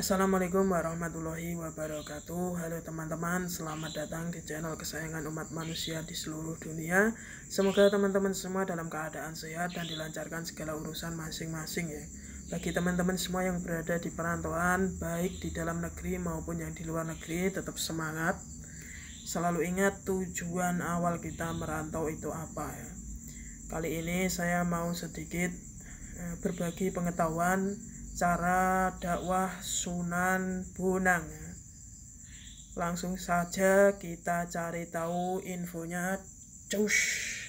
Assalamualaikum warahmatullahi wabarakatuh Halo teman-teman, selamat datang di channel kesayangan umat manusia di seluruh dunia Semoga teman-teman semua dalam keadaan sehat dan dilancarkan segala urusan masing-masing ya Bagi teman-teman semua yang berada di perantauan, baik di dalam negeri maupun yang di luar negeri, tetap semangat Selalu ingat tujuan awal kita merantau itu apa ya Kali ini saya mau sedikit eh, berbagi pengetahuan cara dakwah Sunan Bonang. Langsung saja kita cari tahu infonya. Cus.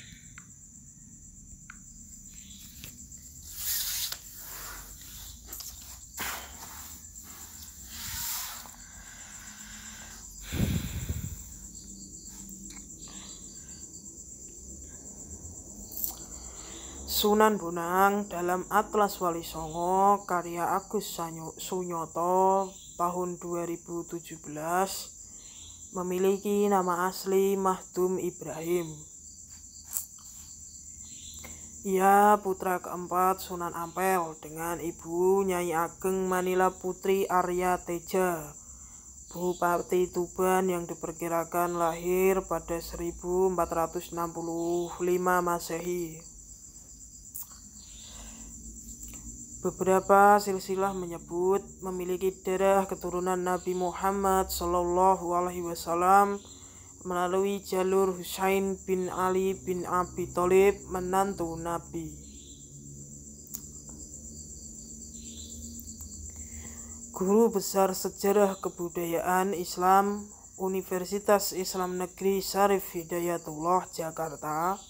Sunan Bunang dalam Atlas Wali Songo karya Agus Sunyoto tahun 2017 memiliki nama asli Mahdum Ibrahim. Ia putra keempat Sunan Ampel dengan ibu Nyai Ageng Manila Putri Arya Teja Bupati Tuban yang diperkirakan lahir pada 1465 Masehi. Beberapa silsilah menyebut memiliki darah keturunan Nabi Muhammad Shallallahu Alaihi Wasallam melalui jalur Husain bin Ali bin Abi Thalib menantu Nabi. Guru Besar Sejarah Kebudayaan Islam Universitas Islam Negeri Syarif Hidayatullah Jakarta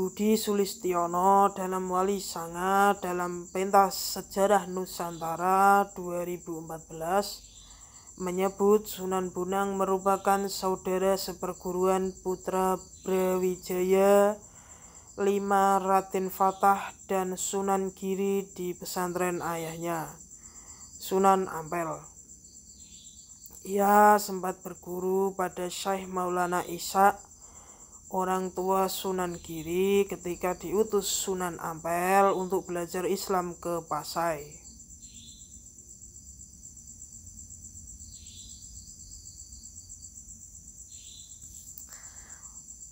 Budi Sulistiono dalam Wali Sanga dalam Pentas Sejarah Nusantara 2014 menyebut Sunan Bunang merupakan saudara seperguruan putra Brawijaya lima Ratin Fatah dan Sunan Giri di pesantren ayahnya Sunan Ampel ia sempat berguru pada Syekh Maulana Isa orang tua Sunan Giri ketika diutus Sunan Ampel untuk belajar Islam ke Pasai.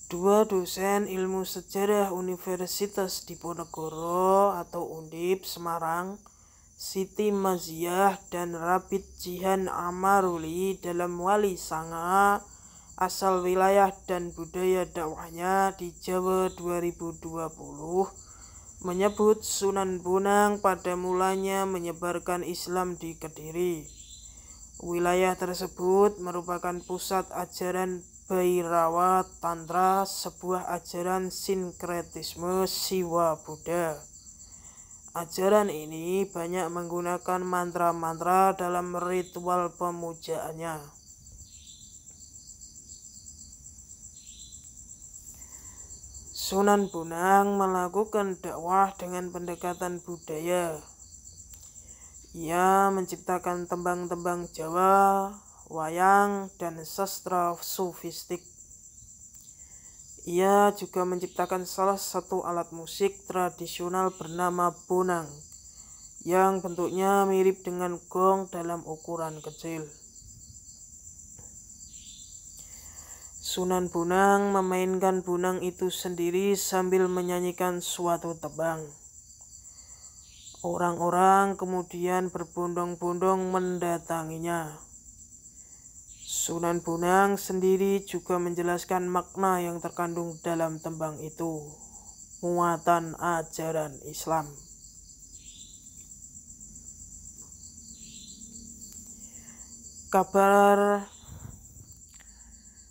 Dua dosen ilmu sejarah Universitas Diponegoro atau Undip Semarang, Siti Maziah dan Rabit Jihan Amaruli dalam Wali Sanga asal wilayah dan budaya dakwahnya di Jawa 2020 menyebut Sunan Bonang pada mulanya menyebarkan Islam di Kediri. Wilayah tersebut merupakan pusat ajaran Bhairawa Tantra, sebuah ajaran sinkretisme Siwa Buddha. Ajaran ini banyak menggunakan mantra-mantra dalam ritual pemujaannya. Sunan Bonang melakukan dakwah dengan pendekatan budaya. Ia menciptakan tembang-tembang Jawa, wayang, dan sastra sufistik. Ia juga menciptakan salah satu alat musik tradisional bernama bonang, yang bentuknya mirip dengan gong dalam ukuran kecil. Sunan Bunang memainkan bunang itu sendiri sambil menyanyikan suatu tebang. Orang-orang kemudian berbondong-bondong mendatanginya. Sunan Bunang sendiri juga menjelaskan makna yang terkandung dalam tembang itu, muatan ajaran Islam. Kabar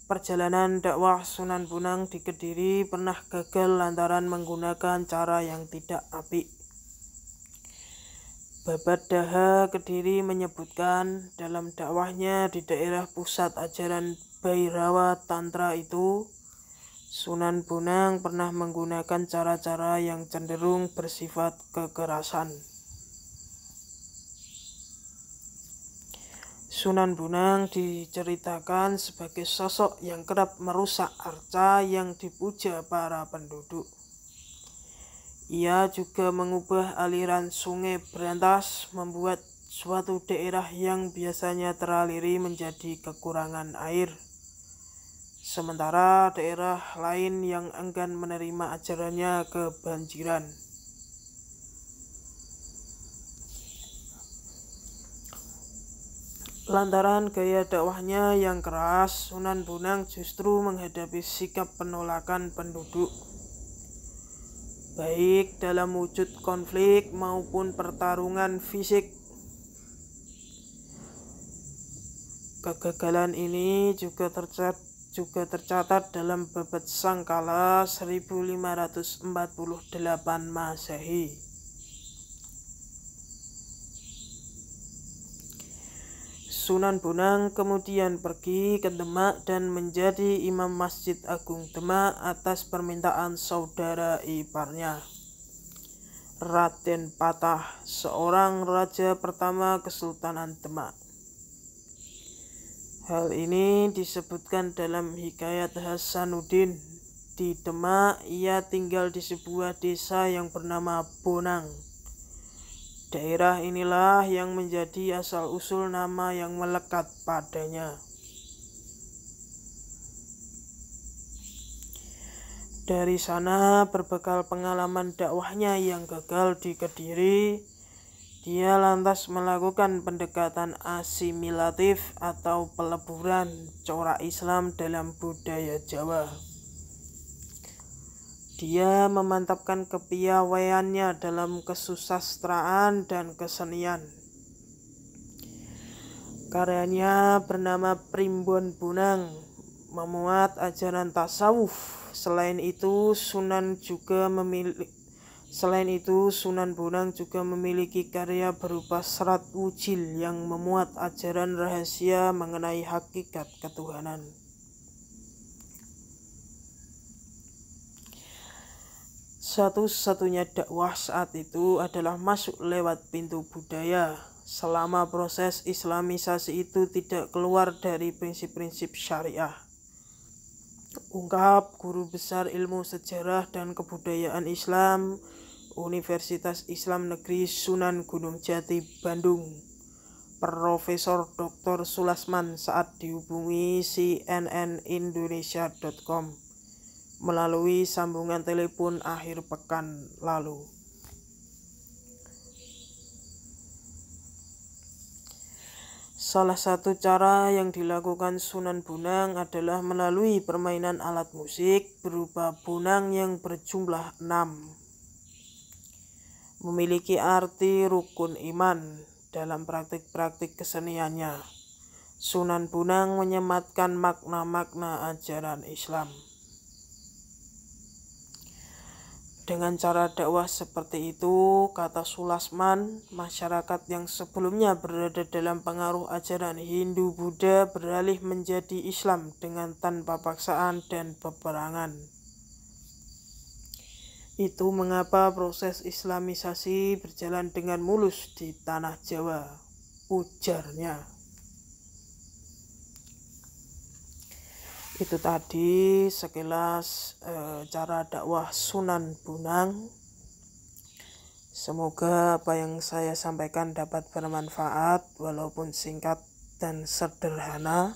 Perjalanan dakwah Sunan Bunang di Kediri pernah gagal lantaran menggunakan cara yang tidak apik. Babat Daha Kediri menyebutkan dalam dakwahnya di daerah pusat ajaran Bairawa Tantra itu, Sunan Bunang pernah menggunakan cara-cara yang cenderung bersifat kekerasan. Sunan Bunang diceritakan sebagai sosok yang kerap merusak arca yang dipuja para penduduk. Ia juga mengubah aliran sungai berantas, membuat suatu daerah yang biasanya teraliri menjadi kekurangan air. Sementara daerah lain yang enggan menerima ajarannya kebanjiran. Lantaran gaya dakwahnya yang keras, Sunan Bonang justru menghadapi sikap penolakan penduduk baik dalam wujud konflik maupun pertarungan fisik. Kegagalan ini juga tercatat juga tercatat dalam babat Sangkala 1548 Masehi. Sunan Bonang kemudian pergi ke Demak dan menjadi imam Masjid Agung Demak atas permintaan saudara iparnya. Raden Patah, seorang raja pertama Kesultanan Demak. Hal ini disebutkan dalam Hikayat Hasanuddin. Di Demak, ia tinggal di sebuah desa yang bernama Bonang. Daerah inilah yang menjadi asal-usul nama yang melekat padanya. Dari sana, berbekal pengalaman dakwahnya yang gagal di Kediri, dia lantas melakukan pendekatan asimilatif atau peleburan corak Islam dalam budaya Jawa. Dia memantapkan kepiawaiannya dalam kesusastraan dan kesenian. Karyanya bernama Primbon Bunang, memuat ajaran tasawuf. Selain itu, Sunan juga memiliki Selain itu, Sunan Bonang juga memiliki karya berupa serat ujil yang memuat ajaran rahasia mengenai hakikat ketuhanan. Satu-satunya dakwah saat itu adalah masuk lewat pintu budaya. Selama proses islamisasi itu tidak keluar dari prinsip-prinsip syariah. Ungkap guru besar ilmu sejarah dan kebudayaan Islam Universitas Islam Negeri Sunan Gunung Jati Bandung Profesor Dr. Sulasman saat dihubungi Indonesia.com melalui sambungan telepon akhir pekan lalu. Salah satu cara yang dilakukan Sunan Bunang adalah melalui permainan alat musik berupa bunang yang berjumlah enam. Memiliki arti rukun iman dalam praktik-praktik keseniannya. Sunan Bunang menyematkan makna-makna ajaran Islam. Dengan cara dakwah seperti itu, kata Sulasman, masyarakat yang sebelumnya berada dalam pengaruh ajaran Hindu-Buddha beralih menjadi Islam dengan tanpa paksaan dan peperangan. Itu mengapa proses islamisasi berjalan dengan mulus di tanah Jawa, ujarnya. itu tadi sekilas e, cara dakwah Sunan Bunang. Semoga apa yang saya sampaikan dapat bermanfaat walaupun singkat dan sederhana.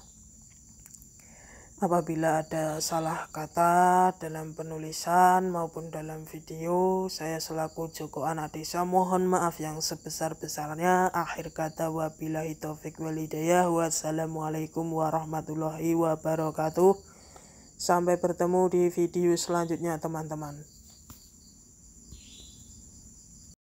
Apabila ada salah kata dalam penulisan maupun dalam video, saya selaku Joko Anak Desa mohon maaf yang sebesar-besarnya. Akhir kata wabillahi taufik walidayah. Wassalamualaikum warahmatullahi wabarakatuh. Sampai bertemu di video selanjutnya teman-teman.